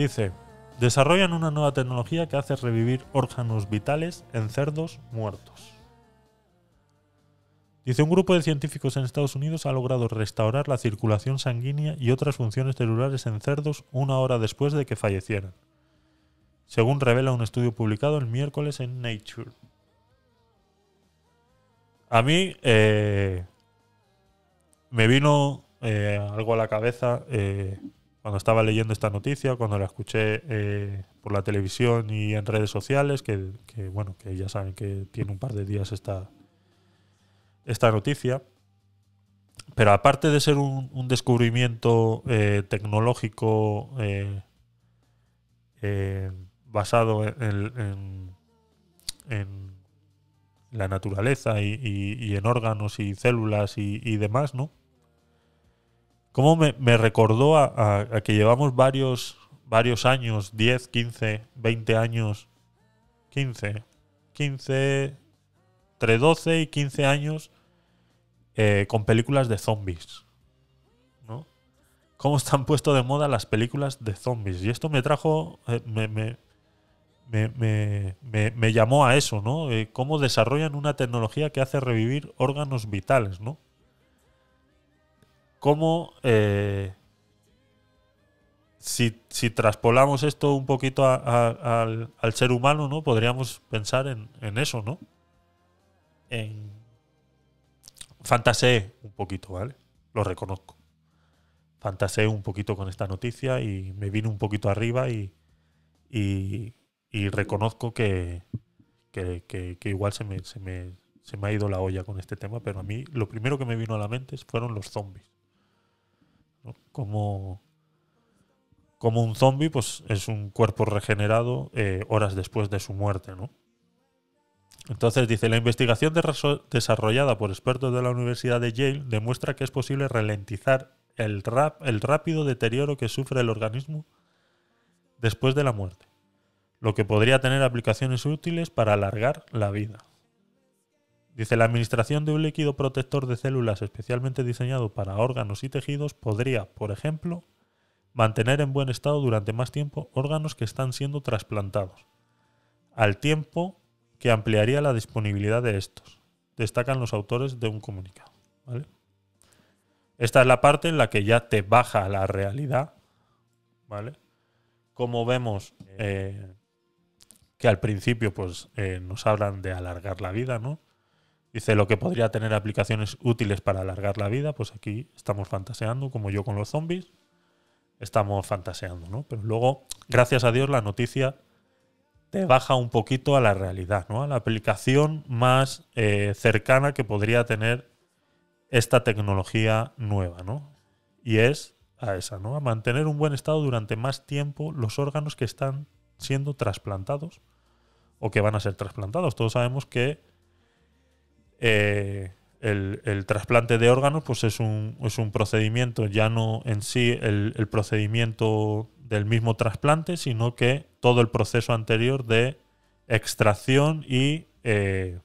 Dice, desarrollan una nueva tecnología que hace revivir órganos vitales en cerdos muertos. Dice, un grupo de científicos en Estados Unidos ha logrado restaurar la circulación sanguínea y otras funciones celulares en cerdos una hora después de que fallecieran, según revela un estudio publicado el miércoles en Nature. A mí eh, me vino eh, algo a la cabeza eh, cuando estaba leyendo esta noticia, cuando la escuché eh, por la televisión y en redes sociales, que, bueno, que ya saben que tiene un par de días esta, esta noticia. Pero aparte de ser un, descubrimiento eh, tecnológico eh, basado en, la naturaleza y, en órganos y células y demás, ¿no? cómo me, recordó a, que llevamos varios, varios años, 10, 15, 20 años, 15, 15, entre 12 y 15 años eh, con películas de zombies. ¿no? Cómo están puesto de moda las películas de zombies. Y esto me trajo, eh, me, me, me, me, llamó a eso, ¿no? Eh, cómo desarrollan una tecnología que hace revivir órganos vitales, ¿no? cómo eh, si, traspolamos esto un poquito al, ser humano, ¿no? Podríamos pensar en, eso, ¿no? En fantaseé un poquito, ¿vale? Lo reconozco. Fantaseé un poquito con esta noticia y me vino un poquito arriba y, reconozco que, igual se me, se me ha ido la olla con este tema, pero a mí lo primero que me vino a la mente fueron los zombies. Como, como un zombie, pues es un cuerpo regenerado eh, horas después de su muerte, ¿no? Entonces dice, la investigación desarrollada por expertos de la Universidad de Yale demuestra que es posible ralentizar el, rap el rápido deterioro que sufre el organismo después de la muerte, lo que podría tener aplicaciones útiles para alargar la vida. Dice, la administración de un líquido protector de células especialmente diseñado para órganos y tejidos podría, por ejemplo, mantener en buen estado durante más tiempo órganos que están siendo trasplantados, al tiempo que ampliaría la disponibilidad de estos, destacan los autores de un comunicado. Esta es la parte en la que ya te baja la realidad, ¿vale? Como vemos eh, que al principio pues, eh, nos hablan de alargar la vida, ¿no? Dice lo que podría tener aplicaciones útiles para alargar la vida, pues aquí estamos fantaseando, como yo con los zombies, estamos fantaseando, ¿no? Pero luego, gracias a Dios, la noticia te baja un poquito a la realidad, ¿no? A la aplicación más eh, cercana que podría tener esta tecnología nueva, ¿no? Y es a esa, ¿no? A mantener un buen estado durante más tiempo los órganos que están siendo trasplantados o que van a ser trasplantados. Todos sabemos que eh, el, trasplante de órganos pues es un, procedimiento, ya no en sí el, procedimiento del mismo trasplante, sino que todo el proceso anterior de extracción y eh,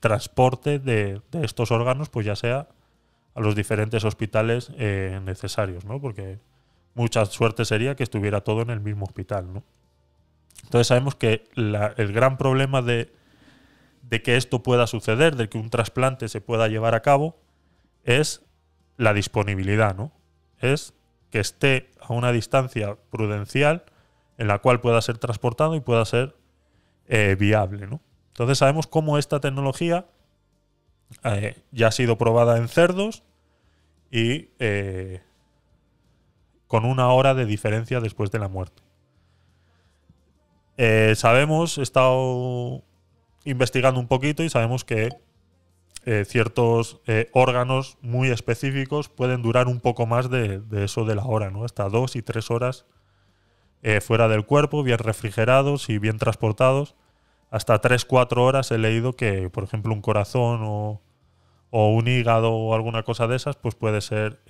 transporte de, estos órganos, pues ya sea a los diferentes hospitales eh, necesarios, ¿no? Porque mucha suerte sería que estuviera todo en el mismo hospital, Entonces sabemos que el gran problema de, de que esto pueda suceder, de que un trasplante se pueda llevar a cabo, es la disponibilidad, ¿no? Es que esté a una distancia prudencial en la cual pueda ser transportado y pueda ser eh, viable, ¿no? Entonces sabemos cómo esta tecnología eh, ya ha sido probada en cerdos y eh, con una hora de diferencia después de la muerte. sabemos, he estado investigando un poquito y sabemos que eh, ciertos eh, órganos muy específicos pueden durar un poco más de, eso de la hora, ¿no? Hasta dos y tres horas eh, fuera del cuerpo, bien refrigerados y bien transportados. Hasta tres, cuatro horas he leído que, por ejemplo, un corazón o, un hígado o alguna cosa de esas, pues puede ser,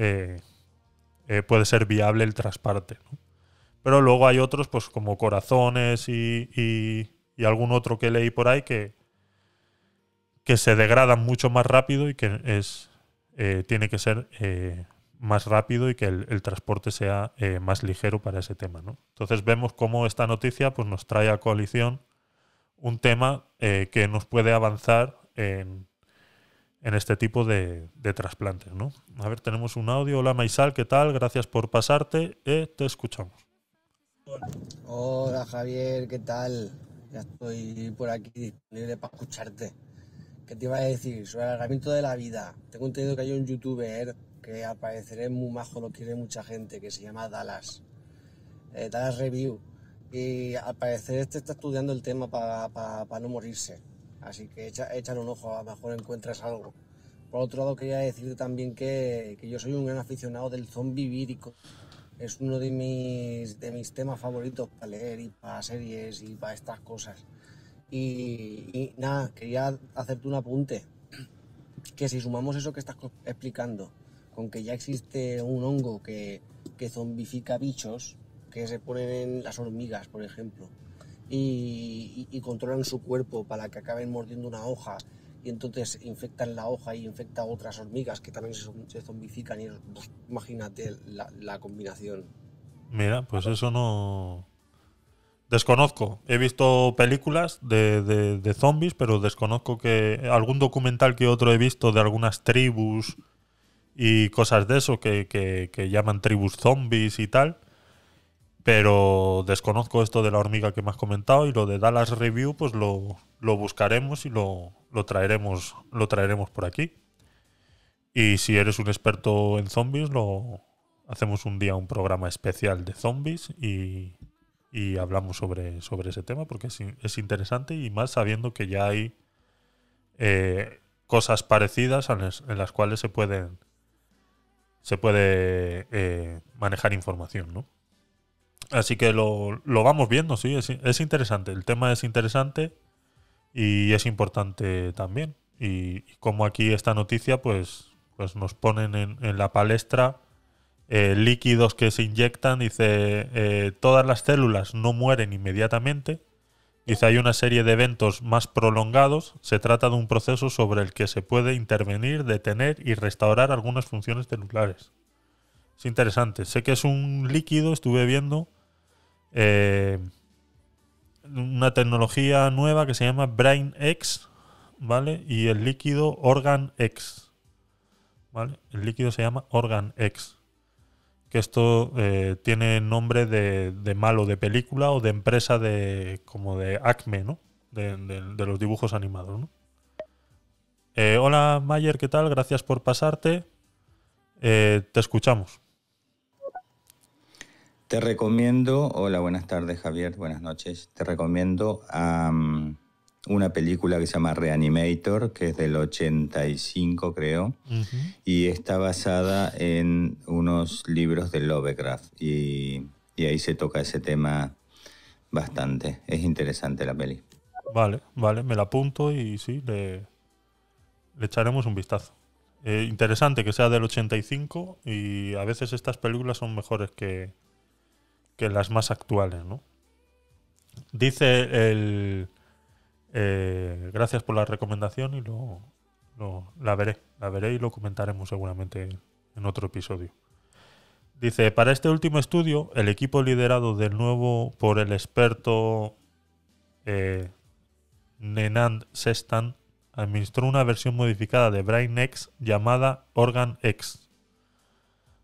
puede ser viable el trasparte. Pero luego hay otros, pues como corazones y y algún otro que leí por ahí que, que se degrada mucho más rápido y que es, eh, tiene que ser eh, más rápido y que el, transporte sea eh, más ligero para ese tema. Entonces vemos cómo esta noticia pues, nos trae a coalición un tema que nos puede avanzar en, este tipo de, trasplantes. A ver, tenemos un audio. Hola Maisal, ¿qué tal? Gracias por pasarte. te escuchamos. Hola Javier, ¿qué tal? ya estoy por aquí disponible para escucharte. ¿Qué te iba a decir? Sobre el alargamiento de la vida. Tengo entendido que hay un youtuber que al parecer es muy majo, lo quiere mucha gente, que se llama Dallas. Eh, Dallas Review. Y al parecer este está estudiando el tema para no morirse. Así que echa, échale un ojo, a lo mejor encuentras algo. Por otro lado, quería decirte también que, yo soy un gran aficionado del zombie vírico es uno de mis, de mis temas favoritos para leer y para series y para estas cosas. Y, nada, quería hacerte un apunte, que si sumamos eso que estás explicando, con que ya existe un hongo que, zombifica bichos, que se ponen en las hormigas, por ejemplo, y controlan su cuerpo para que acaben mordiendo una hoja y entonces infectan la hoja y infecta otras hormigas que también se, zombifican y pues, imagínate la, combinación. Mira, pues eso no... Desconozco, he visto películas de, zombies, pero desconozco que algún documental que otro he visto de algunas tribus y cosas de eso que, que llaman tribus zombies y tal pero desconozco esto de la hormiga que me has comentado y lo de Dallas Review, pues lo, buscaremos y lo, traeremos, lo traeremos por aquí. Y si eres un experto en zombies, lo hacemos un día un programa especial de zombies y, hablamos sobre, ese tema porque es, interesante y más sabiendo que ya hay eh, cosas parecidas en las, cuales se pueden se puede eh, manejar información, ¿no? Así que lo, vamos viendo, sí, es, interesante. El tema es interesante y es importante también. Y, como aquí esta noticia, pues, pues nos ponen en, la palestra eh, líquidos que se inyectan. Dice, eh, todas las células no mueren inmediatamente. Dice, hay una serie de eventos más prolongados. Se trata de un proceso sobre el que se puede intervenir, detener y restaurar algunas funciones celulares. Es interesante. Sé que es un líquido, estuve viendo eh, una tecnología nueva que se llama Brain ¿vale? Y el líquido Organ X, ¿vale? El líquido se llama Organ Que esto eh, tiene nombre de, malo de película o de empresa de como de Acme, De, los dibujos animados, eh, hola Mayer, ¿qué tal? Gracias por pasarte. te escuchamos. Te recomiendo, hola, buenas tardes Javier, buenas noches, te recomiendo una película que se llama Reanimator, que es del 85 creo, y está basada en unos libros de Lovecraft, y, ahí se toca ese tema bastante, es interesante la peli. Vale, vale, me la apunto y sí, le, echaremos un vistazo. Eh, interesante que sea del 85 y a veces estas películas son mejores que, que las más actuales, ¿no? Dice el... Eh, gracias por la recomendación y lo, la veré. La veré y lo comentaremos seguramente en otro episodio. Dice, para este último estudio, el equipo liderado de nuevo por el experto eh, Nenand Sestan administró una versión modificada de BrainX llamada OrganX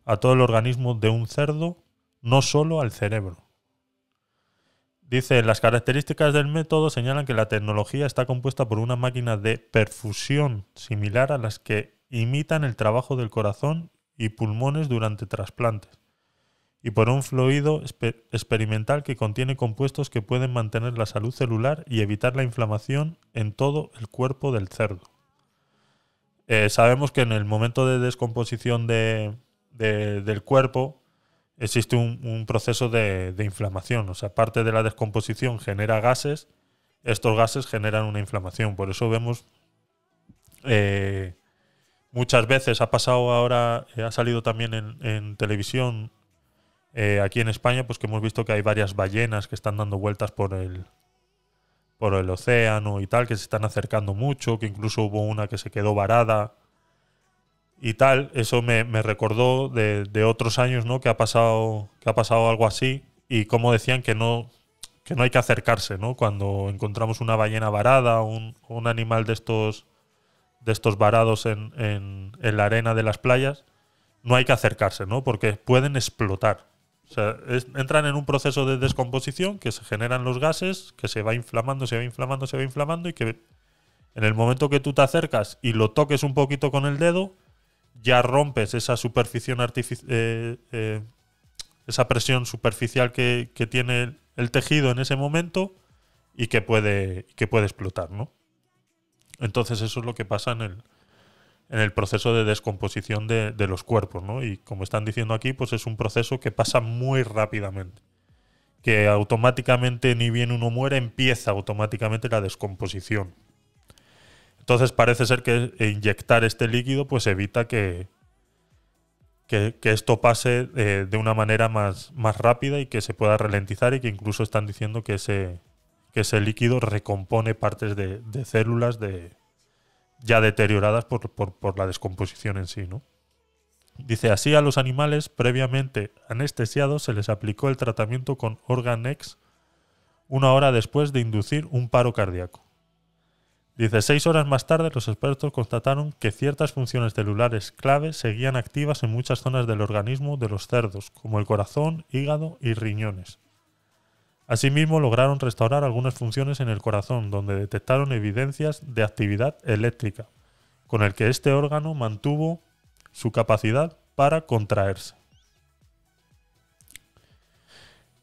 a todo el organismo de un cerdo no solo al cerebro. Dice, las características del método señalan que la tecnología está compuesta por una máquina de perfusión similar a las que imitan el trabajo del corazón y pulmones durante trasplantes, y por un fluido experimental que contiene compuestos que pueden mantener la salud celular y evitar la inflamación en todo el cuerpo del cerdo. Eh, sabemos que en el momento de descomposición del cuerpo, existe un, proceso de, inflamación. O sea, parte de la descomposición genera gases, estos gases generan una inflamación. Por eso vemos eh, muchas veces, ha pasado ahora, eh, ha salido también en, televisión eh, aquí en España, pues que hemos visto que hay varias ballenas que están dando vueltas por el por el océano y tal, que se están acercando mucho, que incluso hubo una que se quedó varada y tal, eso me, recordó de, otros años, ¿no? Que ha pasado, que ha pasado algo así y como decían que no, que no hay que acercarse, ¿no? Cuando encontramos una ballena varada, un, un animal de estos, de estos varados en, en, la arena de las playas, no hay que acercarse, ¿no? Porque pueden explotar. entran en un proceso de descomposición que se generan los gases, que se va inflamando, se va inflamando, se va inflamando y que en el momento que tú te acercas y lo toques un poquito con el dedo, ya rompes esa superficie eh, eh, esa presión superficial que, tiene el tejido en ese momento y que puede, que puede explotar, ¿no? Entonces eso es lo que pasa en el, en el proceso de descomposición de, de los cuerpos, ¿no? Y como están diciendo aquí, pues es un proceso que pasa muy rápidamente que automáticamente ni bien uno muere empieza automáticamente la descomposición. Entonces parece ser que inyectar este líquido pues evita que, que, esto pase eh, de una manera más, más rápida y que se pueda ralentizar y que incluso están diciendo que ese, ese líquido recompone partes de, células de, ya deterioradas por, la descomposición en sí. ¿no? Dice, así a los animales previamente anestesiados se les aplicó el tratamiento con Organex una hora después de inducir un paro cardíaco. 16 horas más tarde los expertos constataron que ciertas funciones celulares clave seguían activas en muchas zonas del organismo de los cerdos, como el corazón, hígado y riñones. Asimismo, lograron restaurar algunas funciones en el corazón, donde detectaron evidencias de actividad eléctrica, con el que este órgano mantuvo su capacidad para contraerse.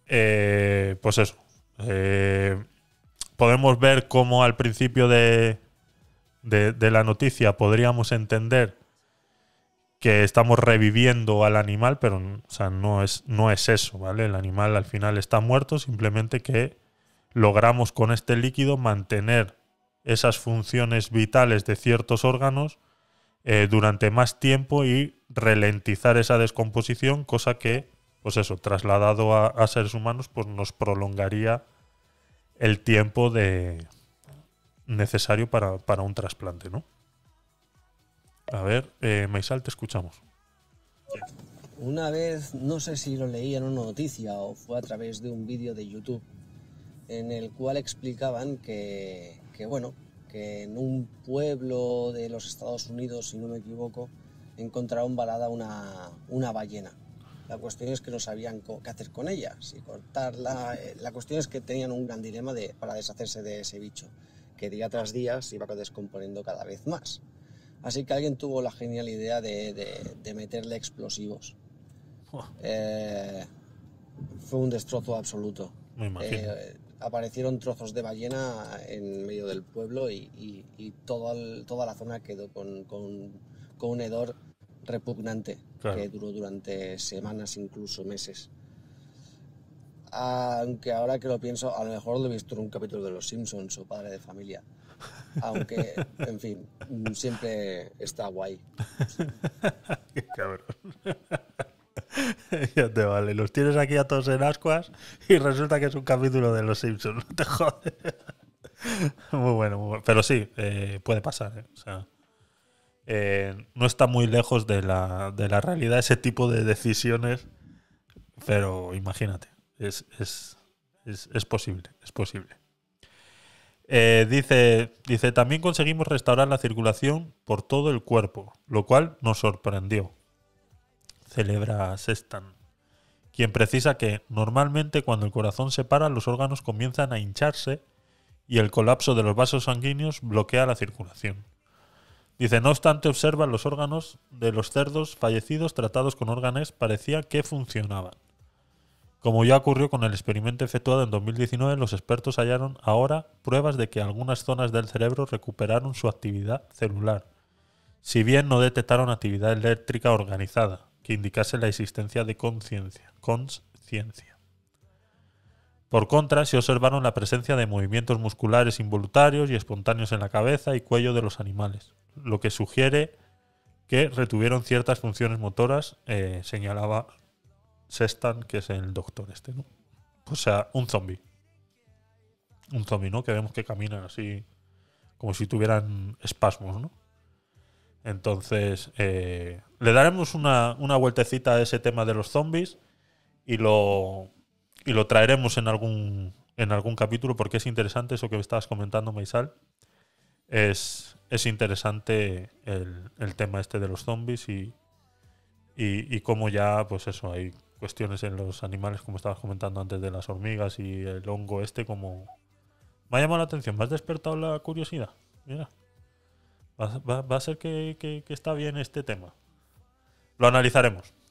Eh, pues eso. Eh, podemos ver cómo al principio de, de, la noticia podríamos entender que estamos reviviendo al animal, pero sea, no, es, no es eso, ¿vale? El animal al final está muerto, simplemente que logramos con este líquido mantener esas funciones vitales de ciertos órganos eh, durante más tiempo y ralentizar esa descomposición, cosa que, pues eso, trasladado a, a seres humanos, pues nos prolongaría el tiempo de necesario para, para un trasplante, ¿no? A ver, eh, Maisal, te escuchamos. Una vez, no sé si lo leí en una noticia o fue a través de un vídeo de YouTube, en el cual explicaban que, que, bueno, que en un pueblo de los Estados Unidos, si no me equivoco, encontraron balada una, una ballena. La cuestión es que no sabían qué hacer con ella, si cortarla. Eh, la cuestión es que tenían un gran dilema de, para deshacerse de ese bicho, que día tras día se iba descomponiendo cada vez más. Así que alguien tuvo la genial idea de, meterle explosivos. Eh, fue un destrozo absoluto. Eh, aparecieron trozos de ballena en medio del pueblo y, toda, toda la zona quedó con, con un hedor repugnante que duró durante semanas, incluso meses. Aunque ahora que lo pienso, a lo mejor lo he visto en un capítulo de Los Simpsons o Padre de Familia. Aunque, en fin, mm, siempre está guay. cabrón. ya te vale. Los tienes aquí a todos en ascuas y resulta que es un capítulo de Los Simpsons. No te muy bueno, Pero sí, eh, puede pasar. Eh, sea, eh, no está muy lejos de la, realidad ese tipo de decisiones, pero imagínate, es, posible, es posible. Eh, dice, dice, también conseguimos restaurar la circulación por todo el cuerpo, lo cual nos sorprendió. Celebra Sestan, quien precisa que normalmente cuando el corazón se para los órganos comienzan a hincharse y el colapso de los vasos sanguíneos bloquea la circulación. Dice, no obstante, observan los órganos de los cerdos fallecidos tratados con órganes, parecía que funcionaban. Como ya ocurrió con el experimento efectuado en 2019, los expertos hallaron ahora pruebas de que algunas zonas del cerebro recuperaron su actividad celular, si bien no detectaron actividad eléctrica organizada que indicase la existencia de conciencia. Por contra, se observaron la presencia de movimientos musculares involuntarios y espontáneos en la cabeza y cuello de los animales lo que sugiere que retuvieron ciertas funciones motoras, eh, señalaba Sestan, que es el doctor este, O sea, un zombie. Un zombie, ¿no? Que vemos que caminan así como si tuvieran espasmos, ¿no? Entonces, eh, le daremos una, vueltecita a ese tema de los zombies y lo, y lo traeremos en algún, en algún capítulo porque es interesante eso que me estabas comentando, Maisal, es, interesante el, tema este de los zombies y, y, cómo ya, pues eso, hay cuestiones en los animales, como estabas comentando antes de las hormigas y el hongo este, como... Me ha llamado la atención, me has despertado la curiosidad. Mira. Va, a ser que está bien este tema. Lo analizaremos.